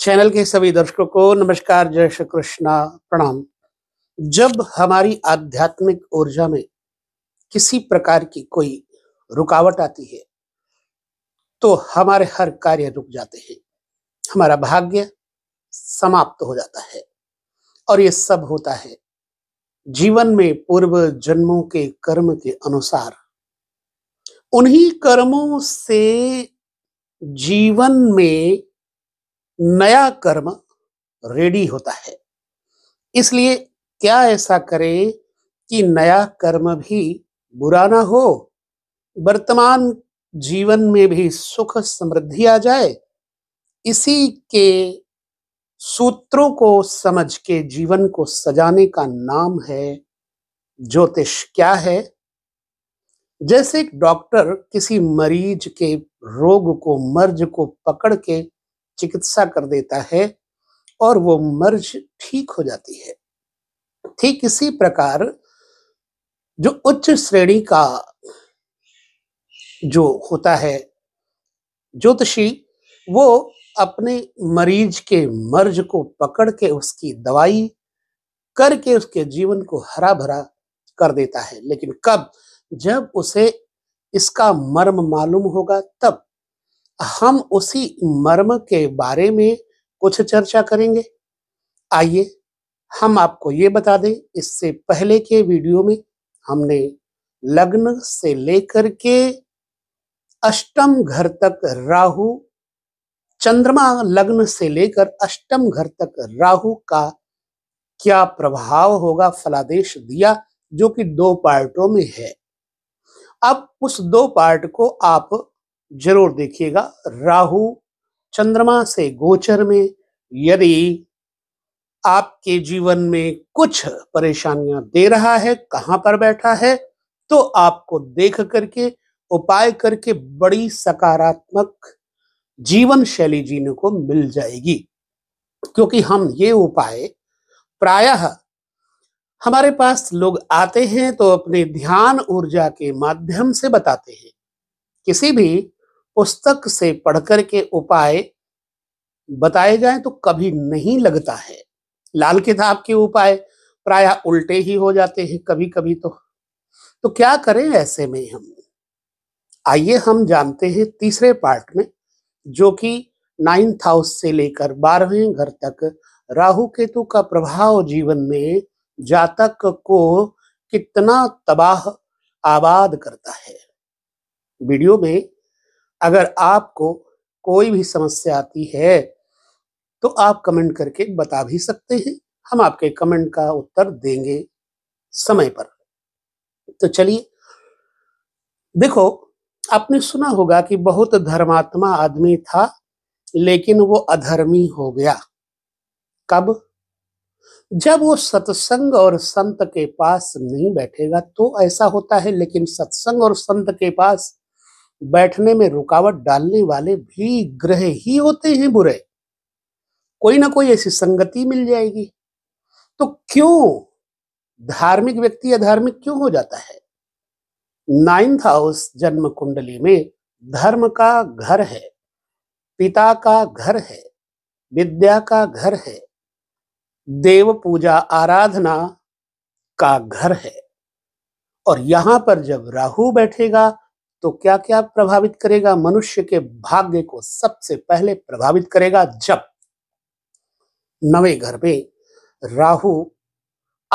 channel के सभी दर्शकों को नमस्कार जय श्री कृष्णा प्रणाम जब हमारी आध्यात्मिक ऊर्जा में किसी प्रकार की कोई रुकावट आती है तो हमारे हर कार्य रुक जाते हैं हमारा भाग्य समाप्त हो जाता है और ये सब होता है जीवन में पूर्व जन्मों के कर्म के अनुसार उन्हीं कर्मों से जीवन में नया कर्म रेडी होता है इसलिए क्या ऐसा करें कि नया कर्म भी बुरा ना हो वर्तमान जीवन में भी सुख समृद्धि आ जाए इसी के सूत्रों को समझ के जीवन को सजाने का नाम है ज्योतिष क्या है जैसे एक डॉक्टर किसी मरीज के रोग को मर्ज को पकड़ के चिकित्सा कर देता है और वो मर्ज ठीक हो जाती है ठीक इसी प्रकार जो उच्च श्रेणी का जो होता है ज्योतिषी वो अपने मरीज के मर्ज को पकड़ के उसकी दवाई करके उसके जीवन को हरा भरा कर देता है लेकिन कब जब उसे इसका मर्म मालूम होगा तब हम उसी मर्म के बारे में कुछ चर्चा करेंगे आइए हम आपको ये बता दें इससे पहले के वीडियो में हमने लग्न से लेकर के अष्टम घर तक राहु चंद्रमा लग्न से लेकर अष्टम घर तक राहु का क्या प्रभाव होगा फलादेश दिया जो कि दो पार्टों में है अब उस दो पार्ट को आप जरूर देखिएगा राहु चंद्रमा से गोचर में यदि आपके जीवन में कुछ परेशानियां दे रहा है कहां पर बैठा है तो आपको देख करके उपाय करके बड़ी सकारात्मक जीवन शैली जीने को मिल जाएगी क्योंकि हम ये उपाय प्रायः हमारे पास लोग आते हैं तो अपने ध्यान ऊर्जा के माध्यम से बताते हैं किसी भी पुस्तक से पढ़कर के उपाय बताए जाएं तो कभी नहीं लगता है लाल किताब के उपाय प्राय उल्टे ही हो जाते हैं कभी कभी तो तो क्या करें ऐसे में हम आइए हम जानते हैं तीसरे पार्ट में जो कि नाइन्थ हाउस से लेकर बारहवें घर तक राहु केतु का प्रभाव जीवन में जातक को कितना तबाह आबाद करता है वीडियो में अगर आपको कोई भी समस्या आती है तो आप कमेंट करके बता भी सकते हैं हम आपके कमेंट का उत्तर देंगे समय पर तो चलिए देखो आपने सुना होगा कि बहुत धर्मात्मा आदमी था लेकिन वो अधर्मी हो गया कब जब वो सत्संग और संत के पास नहीं बैठेगा तो ऐसा होता है लेकिन सत्संग और संत के पास बैठने में रुकावट डालने वाले भी ग्रह ही होते हैं बुरे कोई ना कोई ऐसी संगति मिल जाएगी तो क्यों धार्मिक व्यक्ति अधार्मिक क्यों हो जाता है नाइन्थ हाउस जन्म कुंडली में धर्म का घर है पिता का घर है विद्या का घर है देव पूजा आराधना का घर है और यहां पर जब राहु बैठेगा तो क्या क्या प्रभावित करेगा मनुष्य के भाग्य को सबसे पहले प्रभावित करेगा जब नवे घर में राहु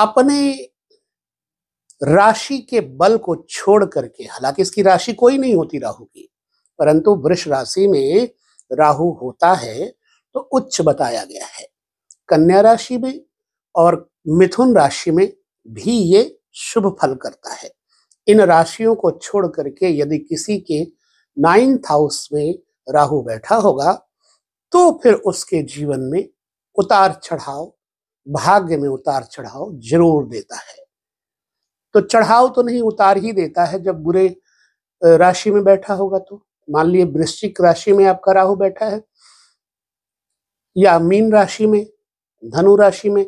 अपने राशि के बल को छोड़ करके हालांकि इसकी राशि कोई नहीं होती राहु की परंतु वृष राशि में राहु होता है तो उच्च बताया गया है कन्या राशि में और मिथुन राशि में भी ये शुभ फल करता है इन राशियों को छोड़ करके यदि किसी के नाइन्थ हाउस में राहु बैठा होगा तो फिर उसके जीवन में उतार चढ़ाव भाग्य में उतार चढ़ाव जरूर देता है तो चढ़ाव तो नहीं उतार ही देता है जब बुरे राशि में बैठा होगा तो मान लिए वृश्चिक राशि में आपका राहु बैठा है या मीन राशि में धनु राशि में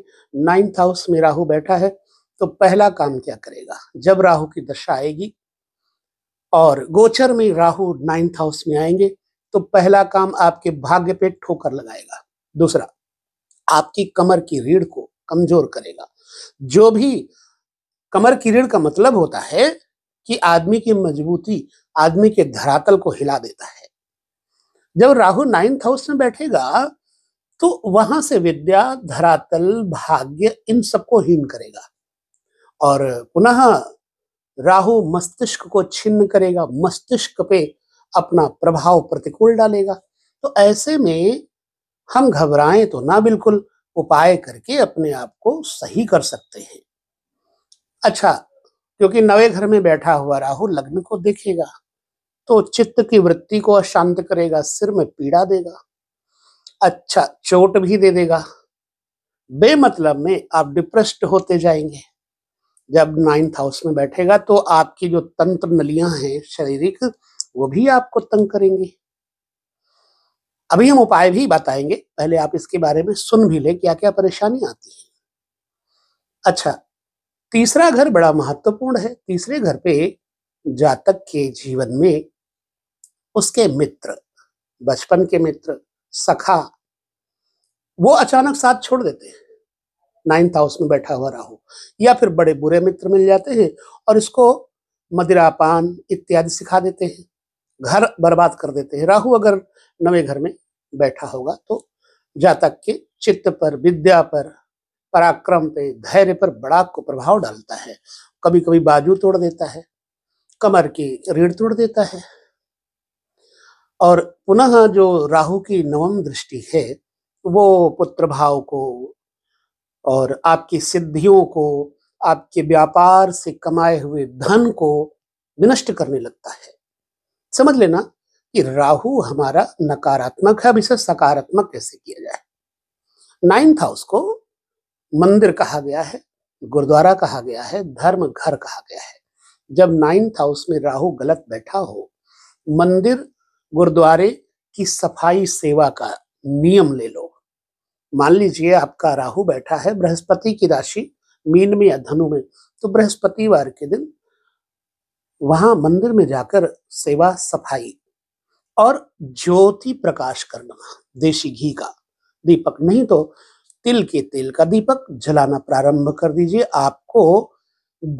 नाइन्थ हाउस में राहु बैठा है तो पहला काम क्या करेगा जब राहु की दशा आएगी और गोचर में राहु नाइन्थ हाउस में आएंगे तो पहला काम आपके भाग्य पे ठोकर लगाएगा दूसरा आपकी कमर की रीढ़ को कमजोर करेगा जो भी कमर की रीढ़ का मतलब होता है कि आदमी की मजबूती आदमी के धरातल को हिला देता है जब राहु नाइन्थ हाउस में बैठेगा तो वहां से विद्या धरातल भाग्य इन सबको हीन करेगा और पुनः राहु मस्तिष्क को छिन्न करेगा मस्तिष्क पे अपना प्रभाव प्रतिकूल डालेगा तो ऐसे में हम घबराएं तो ना बिल्कुल उपाय करके अपने आप को सही कर सकते हैं अच्छा क्योंकि नवे घर में बैठा हुआ राहु लग्न को देखेगा तो चित्त की वृत्ति को अशांत करेगा सिर में पीड़ा देगा अच्छा चोट भी दे देगा बेमतलब में आप डिप्रेस्ड होते जाएंगे जब नाइन्थ हाउस में बैठेगा तो आपकी जो तंत्र नलियां हैं शारीरिक वो भी आपको तंग करेंगे अभी हम उपाय भी बताएंगे पहले आप इसके बारे में सुन भी ले क्या क्या परेशानी आती है अच्छा तीसरा घर बड़ा महत्वपूर्ण है तीसरे घर पे जातक के जीवन में उसके मित्र बचपन के मित्र सखा वो अचानक साथ छोड़ देते हैं नाइन्थ हाउस में बैठा हुआ राहु या फिर बड़े बुरे मित्र मिल जाते हैं और इसको मदिरापान इत्यादि सिखा देते हैं घर बर्बाद कर देते हैं राहु अगर नवे घर में बैठा होगा तो जातक के चित्त पर विद्या पर पराक्रम पे धैर्य पर बड़ा को प्रभाव डालता है कभी कभी बाजू तोड़ देता है कमर की रीढ़ तोड़ देता है और पुनः जो राहु की नवम दृष्टि है वो पुत्र भाव को और आपकी सिद्धियों को आपके व्यापार से कमाए हुए धन को विनष्ट करने लगता है समझ लेना कि राहु हमारा नकारात्मक है अब इसे सकारात्मक कैसे किया जाए नाइन्थ हाउस को मंदिर कहा गया है गुरुद्वारा कहा गया है धर्म घर कहा गया है जब नाइन्थ हाउस में राहु गलत बैठा हो मंदिर गुरुद्वारे की सफाई सेवा का नियम ले लो मान लीजिए आपका राहु बैठा है बृहस्पति की राशि मीन में या धनु में तो बृहस्पतिवार के दिन वहां मंदिर में जाकर सेवा सफाई और ज्योति प्रकाश करना देशी घी का दीपक नहीं तो तिल के तेल का दीपक जलाना प्रारंभ कर दीजिए आपको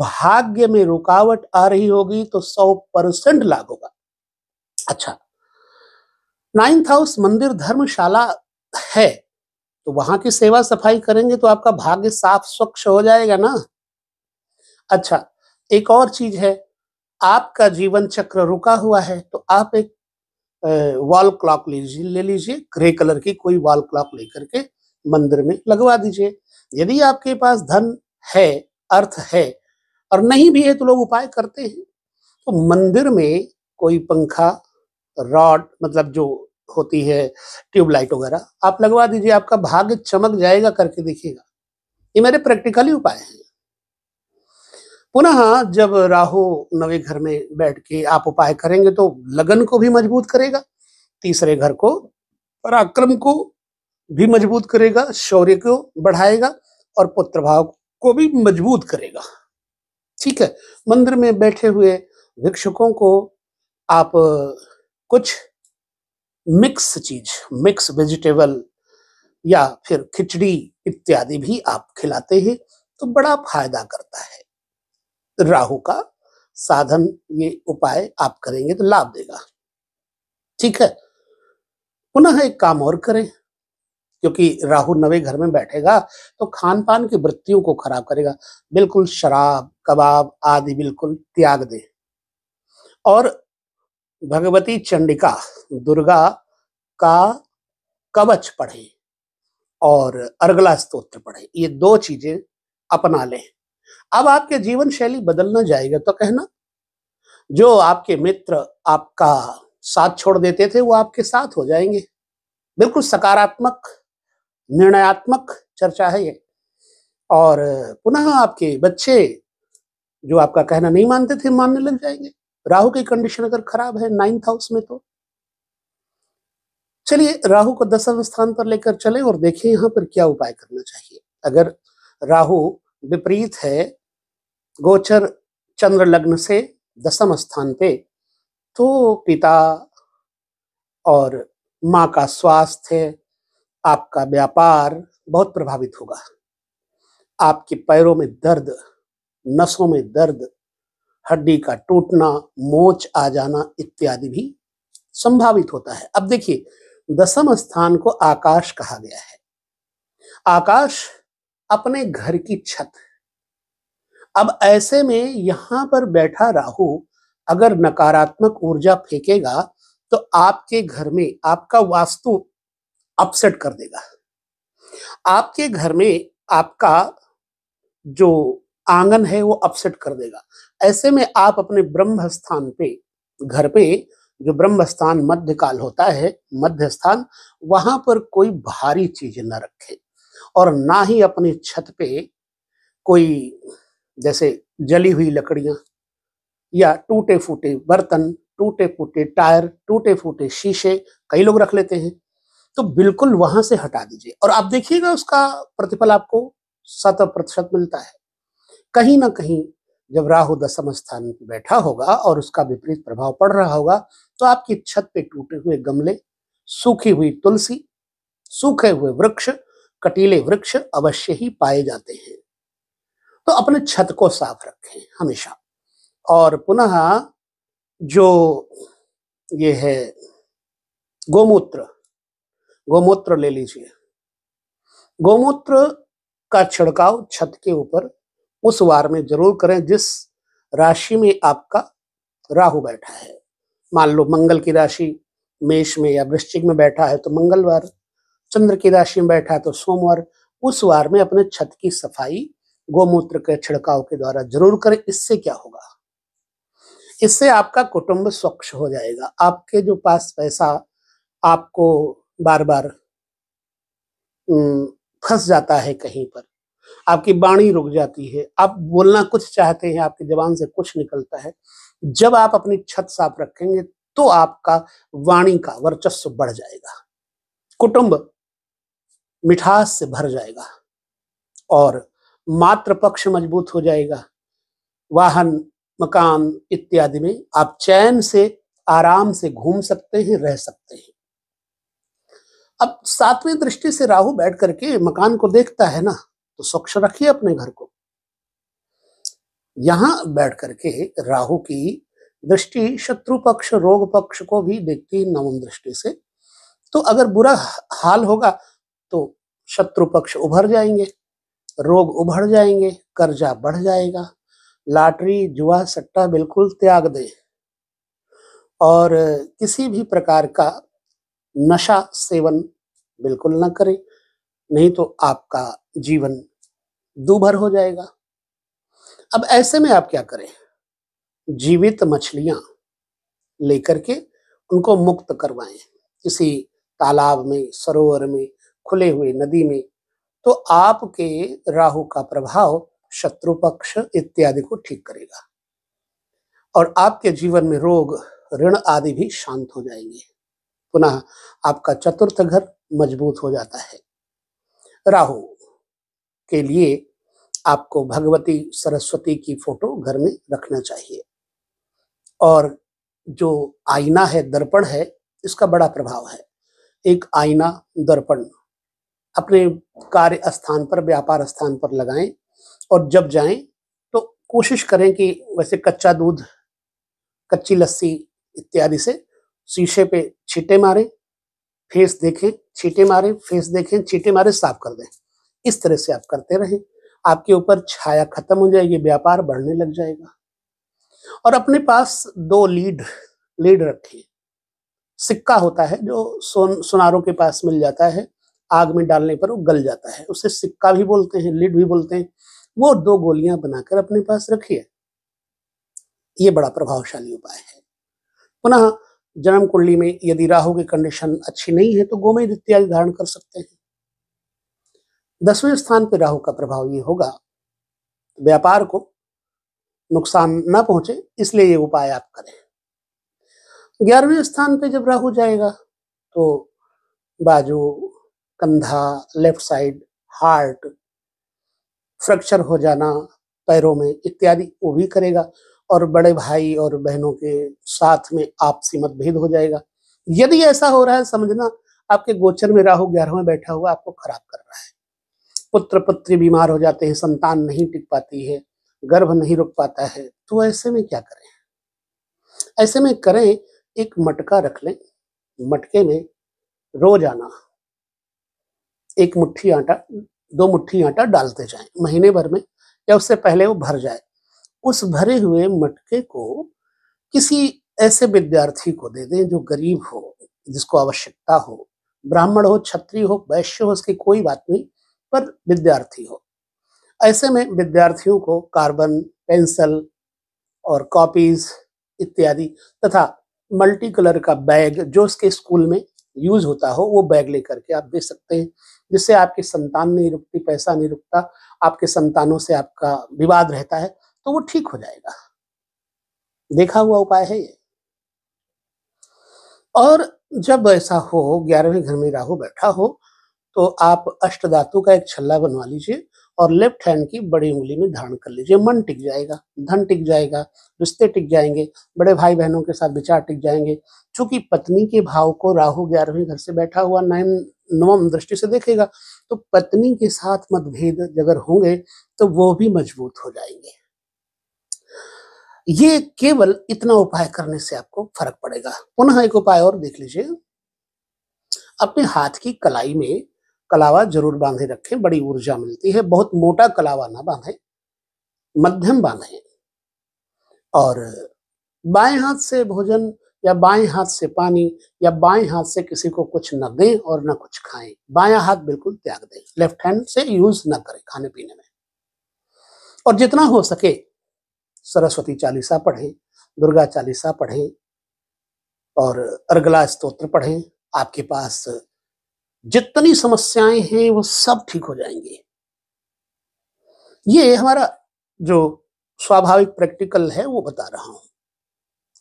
भाग्य में रुकावट आ रही होगी तो सौ परसेंट लाभ होगा अच्छा नाइन्थ हाउस मंदिर धर्मशाला है तो वहां की सेवा सफाई करेंगे तो आपका भाग्य साफ स्वच्छ हो जाएगा ना अच्छा एक और चीज है आपका जीवन चक्र रुका हुआ है तो आप एक वॉल क्लॉक लीजिए ले लीजिए ग्रे कलर की कोई वॉल क्लॉक लेकर के मंदिर में लगवा दीजिए यदि आपके पास धन है अर्थ है और नहीं भी है तो लोग उपाय करते हैं तो मंदिर में कोई पंखा रॉड मतलब जो होती है ट्यूबलाइट वगैरह आप लगवा दीजिए आपका भाग्य चमक जाएगा करके देखिएगा ये मेरे प्रैक्टिकली उपाय हैं पुनः जब राहु नवे घर में बैठ के आप उपाय करेंगे तो लगन को भी मजबूत करेगा तीसरे घर को पराक्रम को भी मजबूत करेगा शौर्य को बढ़ाएगा और पुत्र भाव को भी मजबूत करेगा ठीक है मंदिर में बैठे हुए भिक्षुकों को आप कुछ मिक्स चीज मिक्स वेजिटेबल या फिर खिचड़ी इत्यादि भी आप खिलाते हैं तो बड़ा फायदा करता है राहु का साधन ये उपाय आप करेंगे तो लाभ देगा ठीक है पुनः एक काम और करें क्योंकि राहु नवे घर में बैठेगा तो खान पान की वृत्तियों को खराब करेगा बिल्कुल शराब कबाब आदि बिल्कुल त्याग दे और भगवती चंडिका दुर्गा का कवच पढ़े और अर्गला स्तोत्र पढ़े ये दो चीजें अपना लें अब आपके जीवन शैली बदलना जाएगा तो कहना जो आपके मित्र आपका साथ छोड़ देते थे वो आपके साथ हो जाएंगे बिल्कुल सकारात्मक निर्णयात्मक चर्चा है ये और पुनः आपके बच्चे जो आपका कहना नहीं मानते थे मानने लग जाएंगे राहु की कंडीशन अगर खराब है नाइन्थ हाउस में तो चलिए राहु को दसम स्थान पर लेकर चले और देखें यहां पर क्या उपाय करना चाहिए अगर राहु विपरीत है गोचर चंद्र लग्न से दसम स्थान पे तो पिता और माँ का स्वास्थ्य आपका व्यापार बहुत प्रभावित होगा आपके पैरों में दर्द नसों में दर्द हड्डी का टूटना मोच आ जाना इत्यादि भी संभावित होता है अब देखिए दसम स्थान को आकाश कहा गया है आकाश अपने घर की छत अब ऐसे में यहां पर बैठा राहु अगर नकारात्मक ऊर्जा फेंकेगा तो आपके घर में आपका वास्तु अपसेट कर देगा आपके घर में आपका जो आंगन है वो अपसेट कर देगा ऐसे में आप अपने ब्रह्म स्थान पे घर पे जो ब्रह्म स्थान मध्यकाल होता है मध्य स्थान वहां पर कोई भारी चीज न रखें और ना ही अपनी छत पे कोई जैसे जली हुई लकड़ियां या टूटे फूटे बर्तन टूटे फूटे टायर टूटे फूटे शीशे कई लोग रख लेते हैं तो बिल्कुल वहां से हटा दीजिए और आप देखिएगा उसका प्रतिफल आपको शत प्रतिशत मिलता है कहीं ना कहीं जब राहु दसम स्थान पर बैठा होगा और उसका विपरीत प्रभाव पड़ रहा होगा तो आपकी छत पे टूटे हुए गमले सूखी हुई तुलसी सूखे हुए वृक्ष कटीले वृक्ष अवश्य ही पाए जाते हैं तो अपने छत को साफ रखें हमेशा और पुनः जो ये है गोमूत्र गोमूत्र ले लीजिए गोमूत्र का छिड़काव छत के ऊपर उस वार में जरूर करें जिस राशि में आपका राहु बैठा है मान लो मंगल की राशि मेष में या वृश्चिक में बैठा है तो मंगलवार चंद्र की राशि में बैठा है तो सोमवार उस वार में अपने छत की सफाई गोमूत्र के छिड़काव के द्वारा जरूर करें इससे क्या होगा इससे आपका कुटुंब स्वच्छ हो जाएगा आपके जो पास पैसा आपको बार बार फंस जाता है कहीं पर आपकी बाणी रुक जाती है आप बोलना कुछ चाहते हैं आपकी जबान से कुछ निकलता है जब आप अपनी छत साफ रखेंगे तो आपका वाणी का वर्चस्व बढ़ जाएगा कुटुंब मिठास से भर जाएगा और मात्र पक्ष मजबूत हो जाएगा वाहन मकान इत्यादि में आप चैन से आराम से घूम सकते हैं रह सकते हैं अब सातवीं दृष्टि से राहु बैठ करके मकान को देखता है ना तो स्वच्छ रखिए अपने घर को यहां बैठ करके राहु की दृष्टि शत्रु पक्ष रोग पक्ष को भी देखती है नवम दृष्टि से तो अगर बुरा हाल होगा तो शत्रु पक्ष उभर जाएंगे रोग उभर जाएंगे कर्जा बढ़ जाएगा लाटरी जुआ सट्टा बिल्कुल त्याग दे और किसी भी प्रकार का नशा सेवन बिल्कुल न करें नहीं तो आपका जीवन दूभर हो जाएगा अब ऐसे में आप क्या करें जीवित मछलियां लेकर के उनको मुक्त करवाएं किसी तालाब में सरोवर में खुले हुए नदी में तो आपके राहु का प्रभाव शत्रु पक्ष इत्यादि को ठीक करेगा और आपके जीवन में रोग ऋण आदि भी शांत हो जाएंगे पुनः आपका चतुर्थ घर मजबूत हो जाता है राहु के लिए आपको भगवती सरस्वती की फोटो घर में रखना चाहिए और जो आईना है दर्पण है इसका बड़ा प्रभाव है एक आईना दर्पण अपने कार्य स्थान पर व्यापार स्थान पर लगाएं और जब जाएं तो कोशिश करें कि वैसे कच्चा दूध कच्ची लस्सी इत्यादि से शीशे पे छीटे मारें फेस देखें छीटे मारे फेस देखें छीटे मारे साफ कर दें इस तरह से आप करते रहें आपके ऊपर छाया खत्म हो जाएगी व्यापार बढ़ने लग जाएगा और अपने पास दो लीड लीड रखें सिक्का होता है जो सोन सुनारों के पास मिल जाता है आग में डालने पर वो गल जाता है उसे सिक्का भी बोलते हैं लीड भी बोलते हैं वो दो गोलियां बनाकर अपने पास रखिए ये बड़ा प्रभावशाली उपाय है पुनः जन्म कुंडली में यदि राहु की कंडीशन अच्छी नहीं है तो गोमेद इत्यादि धारण कर सकते हैं दसवें स्थान पर राहु का प्रभाव ये होगा व्यापार को नुकसान न पहुंचे इसलिए ये उपाय आप करें ग्यारहवें स्थान पे जब राहु जाएगा तो बाजू कंधा लेफ्ट साइड हार्ट फ्रैक्चर हो जाना पैरों में इत्यादि वो भी करेगा और बड़े भाई और बहनों के साथ में आपसी मतभेद हो जाएगा यदि ऐसा हो रहा है समझना आपके गोचर में राहु ग्यारहवें बैठा हुआ आपको खराब कर रहा है पुत्र पुत्री बीमार हो जाते हैं संतान नहीं टिक पाती है गर्भ नहीं रुक पाता है तो ऐसे में क्या करें ऐसे में करें एक मटका रख लें मटके में रोजाना एक मुट्ठी आटा दो मुट्ठी आटा डालते जाएं महीने भर में या उससे पहले वो भर जाए उस भरे हुए मटके को किसी ऐसे विद्यार्थी को दे दें जो गरीब हो जिसको आवश्यकता हो ब्राह्मण हो छत्री हो वैश्य हो उसकी कोई बात नहीं पर विद्यार्थी हो ऐसे में विद्यार्थियों को कार्बन पेंसिल और कॉपीज इत्यादि तथा मल्टी कलर का बैग जो उसके स्कूल में यूज होता हो वो बैग लेकर के आप दे सकते हैं जिससे आपकी संतान नहीं रुकती पैसा नहीं रुकता आपके संतानों से आपका विवाद रहता है तो वो ठीक हो जाएगा देखा हुआ उपाय है ये और जब ऐसा हो ग्यारहवें घर में राहु बैठा हो तो आप अष्ट धातु का एक छल्ला बनवा लीजिए और लेफ्ट हैंड की बड़ी उंगली में धारण कर लीजिए मन टिक जाएगा धन टिक जाएगा रिश्ते टिक जाएंगे बड़े भाई बहनों के साथ विचार टिक जाएंगे चूंकि पत्नी के भाव को राहु ग्यारहवें घर से बैठा हुआ नयन नवम दृष्टि से देखेगा तो पत्नी के साथ मतभेद अगर होंगे तो वो भी मजबूत हो जाएंगे ये केवल इतना उपाय करने से आपको फर्क पड़ेगा पुनः एक उपाय और देख लीजिए अपने हाथ की कलाई में कलावा जरूर बांधे रखें बड़ी ऊर्जा मिलती है बहुत मोटा कलावा ना बांधे मध्यम बांधे और बाएं हाथ से भोजन या बाएं हाथ से पानी या बाएं हाथ से किसी को कुछ न दें और न कुछ खाएं बाया हाथ बिल्कुल त्याग दें लेफ्ट हैंड से यूज ना करें खाने पीने में और जितना हो सके सरस्वती चालीसा पढ़ें दुर्गा चालीसा पढ़ें और अर्गला स्त्रोत्र पढ़ें आपके पास जितनी समस्याएं हैं वो सब ठीक हो जाएंगी ये हमारा जो स्वाभाविक प्रैक्टिकल है वो बता रहा हूं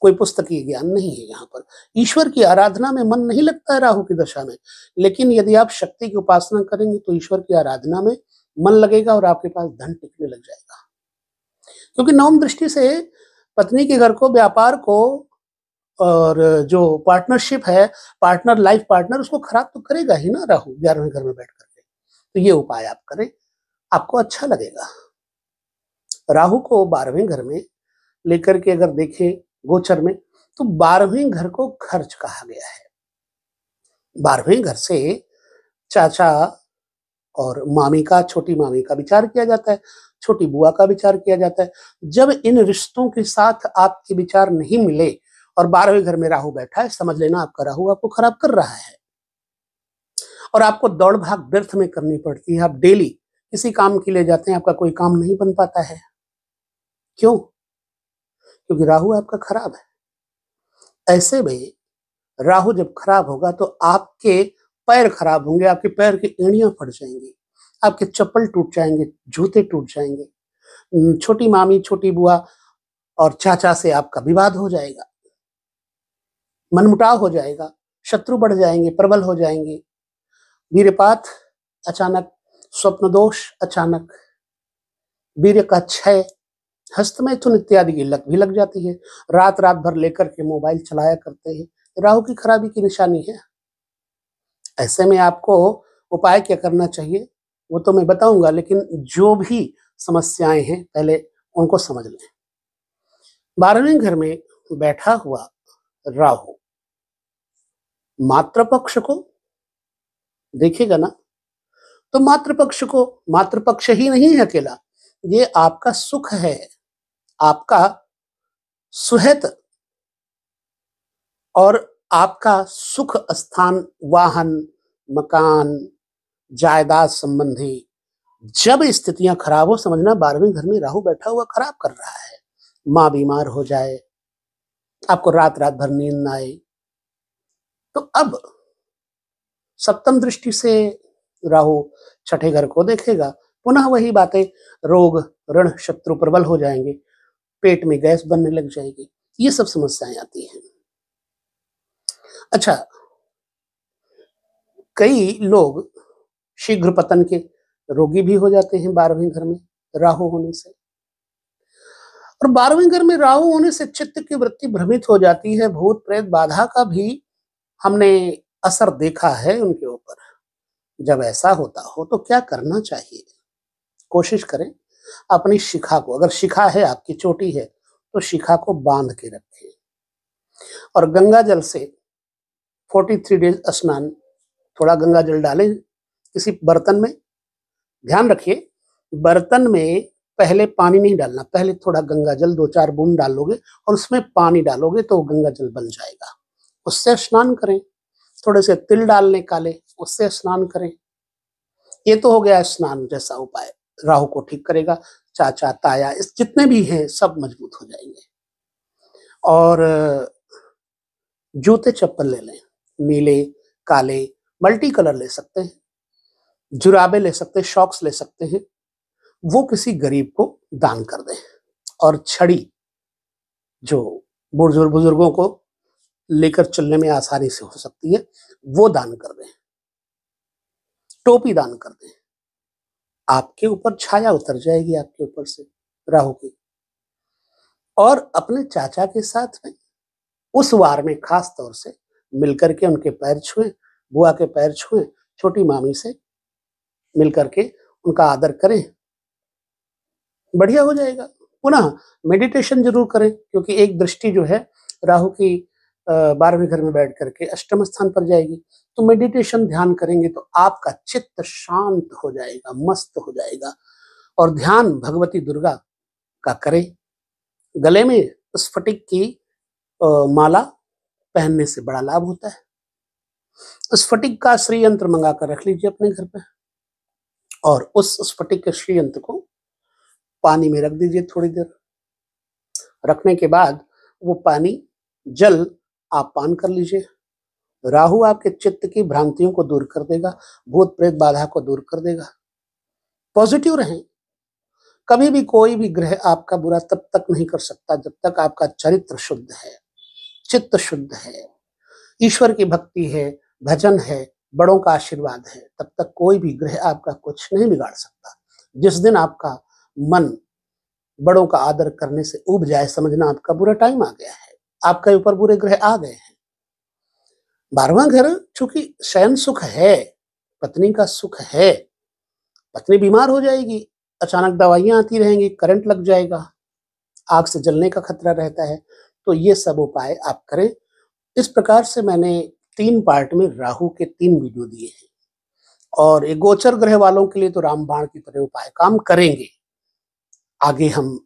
कोई पुस्तकीय ज्ञान नहीं है यहाँ पर ईश्वर की आराधना में मन नहीं लगता है राहु की दशा में लेकिन यदि आप शक्ति की उपासना करेंगे तो ईश्वर की आराधना में मन लगेगा और आपके पास धन टिकने लग जाएगा क्योंकि नवम दृष्टि से पत्नी के घर को व्यापार को और जो पार्टनरशिप है पार्टनर लाइफ पार्टनर उसको खराब तो करेगा ही ना राहु ग्यारहवें घर में बैठ करके तो ये उपाय आप करें आपको अच्छा लगेगा राहु को बारहवें घर में लेकर के अगर देखें गोचर में तो बारहवें घर को खर्च कहा गया है बारहवें घर से चाचा और मामी का छोटी मामी का विचार किया जाता है छोटी बुआ का विचार किया जाता है जब इन रिश्तों के साथ आपके विचार नहीं मिले और बारहवें घर में राहु बैठा है समझ लेना आपका राहु आपको खराब कर रहा है और आपको दौड़ भाग व्यर्थ में करनी पड़ती है आप डेली किसी काम के लिए जाते हैं आपका कोई काम नहीं बन पाता है क्यों क्योंकि राहु आपका खराब है ऐसे में राहु जब खराब होगा तो आपके पैर खराब होंगे आपके पैर की एड़ियां फट जाएंगी आपके चप्पल टूट जाएंगे जूते टूट जाएंगे छोटी मामी छोटी बुआ और चाचा से आपका विवाद हो जाएगा मनमुटाव हो जाएगा शत्रु बढ़ जाएंगे प्रबल हो जाएंगे वीरपात अचानक स्वप्न दोष अचानक वीर का क्षय हस्तमैथुन इत्यादि की लक भी लग जाती है रात रात भर लेकर के मोबाइल चलाया करते हैं राहु की खराबी की निशानी है ऐसे में आपको उपाय क्या करना चाहिए वो तो मैं बताऊंगा लेकिन जो भी समस्याएं हैं पहले उनको समझ लें बारहवें घर में बैठा हुआ राहु मातृपक्ष को देखेगा ना तो मातृपक्ष को मातृपक्ष ही नहीं है अकेला ये आपका सुख है आपका सुहत और आपका सुख स्थान वाहन मकान जायदाद संबंधी जब स्थितियां खराब हो समझना बारहवें घर में राहु बैठा हुआ खराब कर रहा है माँ बीमार हो जाए आपको रात रात भर नींद ना आए तो अब सप्तम दृष्टि से राहु छठे घर को देखेगा पुनः वही बातें रोग ऋण शत्रु प्रबल हो जाएंगे पेट में गैस बनने लग जाएगी ये सब समस्याएं आती हैं अच्छा कई लोग शीघ्र पतन के रोगी भी हो जाते हैं बारहवें घर में राहु होने से और बारहवें घर में राहु होने से चित्त की वृत्ति भ्रमित हो जाती है भूत प्रेत बाधा का भी हमने असर देखा है उनके ऊपर जब ऐसा होता हो तो क्या करना चाहिए कोशिश करें अपनी शिखा को अगर शिखा है आपकी चोटी है तो शिखा को बांध के रखें और गंगा जल से 43 डेज स्नान थोड़ा गंगा जल डालें किसी बर्तन में ध्यान रखिए बर्तन में पहले पानी नहीं डालना पहले थोड़ा गंगा जल दो चार बूंद डालोगे और उसमें पानी डालोगे तो गंगा जल बन जाएगा उससे स्नान करें थोड़े से तिल डाल लें काले उससे स्नान करें ये तो हो गया स्नान जैसा उपाय राहु को ठीक करेगा चाचा ताया इस जितने भी हैं सब मजबूत हो जाएंगे और जूते चप्पल ले लें नीले काले मल्टी कलर ले सकते हैं जुराबे ले सकते हैं शॉक्स ले सकते हैं वो किसी गरीब को दान कर दें और छड़ी जो बुजुर्ग बुजुर्गों को लेकर चलने में आसानी से हो सकती है वो दान कर दें टोपी दान कर दें आपके ऊपर छाया उतर जाएगी आपके ऊपर से राहु की और अपने चाचा के साथ में उस वार में खास तौर से मिलकर के उनके पैर छुए बुआ के पैर छुए छोटी मामी से मिल करके उनका आदर करें बढ़िया हो जाएगा पुनः मेडिटेशन जरूर करें क्योंकि एक दृष्टि जो है राहु की बारहवें घर में बैठ करके अष्टम स्थान पर जाएगी तो मेडिटेशन ध्यान करेंगे तो आपका चित्त शांत हो जाएगा मस्त हो जाएगा और ध्यान भगवती दुर्गा का करें गले में स्फटिक की माला पहनने से बड़ा लाभ होता है स्फटिक का श्री यंत्र मंगा कर रख लीजिए अपने घर पर और उस स्फटिक के श्रीयंत्र को पानी में रख दीजिए थोड़ी देर रखने के बाद वो पानी जल आप पान कर लीजिए राहु आपके चित्त की भ्रांतियों को दूर कर देगा भूत प्रेत बाधा को दूर कर देगा पॉजिटिव रहें कभी भी कोई भी ग्रह आपका बुरा तब तक नहीं कर सकता जब तक आपका चरित्र शुद्ध है चित्त शुद्ध है ईश्वर की भक्ति है भजन है बड़ों का आशीर्वाद है तब तक कोई भी ग्रह आपका कुछ नहीं बिगाड़ सकता जिस दिन आपका मन बड़ों का आदर करने से उब जाए समझना आपका बुरा टाइम आ गया है आपके ऊपर बुरे ग्रह आ गए हैं बारवा घर चूंकि शयन सुख है पत्नी का सुख है पत्नी बीमार हो जाएगी अचानक दवाइयां आती रहेंगी करंट लग जाएगा आग से जलने का खतरा रहता है तो ये सब उपाय आप करें इस प्रकार से मैंने तीन पार्ट में राहु के तीन वीडियो दिए हैं और ये गोचर ग्रह वालों के लिए तो रामबाण की तरह उपाय काम करेंगे आगे हम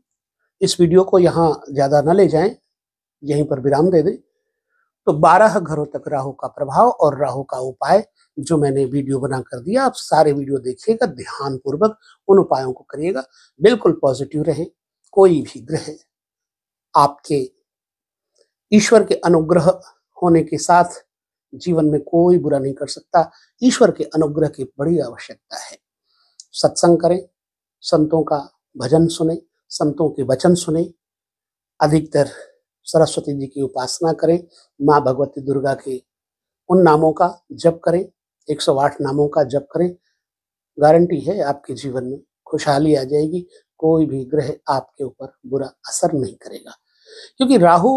इस वीडियो को यहाँ ज़्यादा न ले जाएं यहीं पर विराम दे दें तो 12 घरों तक राहु का प्रभाव और राहु का उपाय जो मैंने वीडियो बना कर दिया आप सारे वीडियो देखिएगा ध्यान पूर्वक उन उपायों को करिएगा बिल्कुल पॉजिटिव रहे कोई भी ग्रह आपके ईश्वर के अनुग्रह होने के साथ जीवन में कोई बुरा नहीं कर सकता ईश्वर के अनुग्रह की बड़ी आवश्यकता है सत्संग करें संतों का भजन सुने संतों के वचन सुने अधिकतर सरस्वती जी की उपासना करें माँ भगवती दुर्गा के उन नामों का जप करें 108 नामों का जप करें गारंटी है आपके जीवन में खुशहाली आ जाएगी कोई भी ग्रह आपके ऊपर बुरा असर नहीं करेगा क्योंकि राहु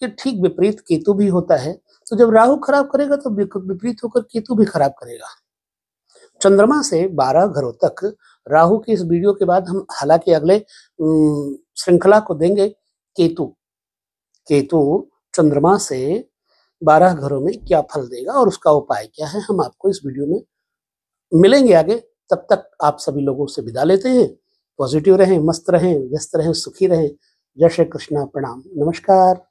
के ठीक विपरीत केतु भी होता है तो जब राहु खराब करेगा तो विपरीत होकर केतु भी खराब करेगा चंद्रमा से बारह घरों तक राहु के इस वीडियो के बाद हम हालांकि अगले श्रृंखला को देंगे केतु केतु चंद्रमा से बारह घरों में क्या फल देगा और उसका उपाय क्या है हम आपको इस वीडियो में मिलेंगे आगे तब तक आप सभी लोगों से विदा लेते हैं पॉजिटिव रहें मस्त रहें व्यस्त रहें सुखी रहें जय श्री कृष्णा प्रणाम नमस्कार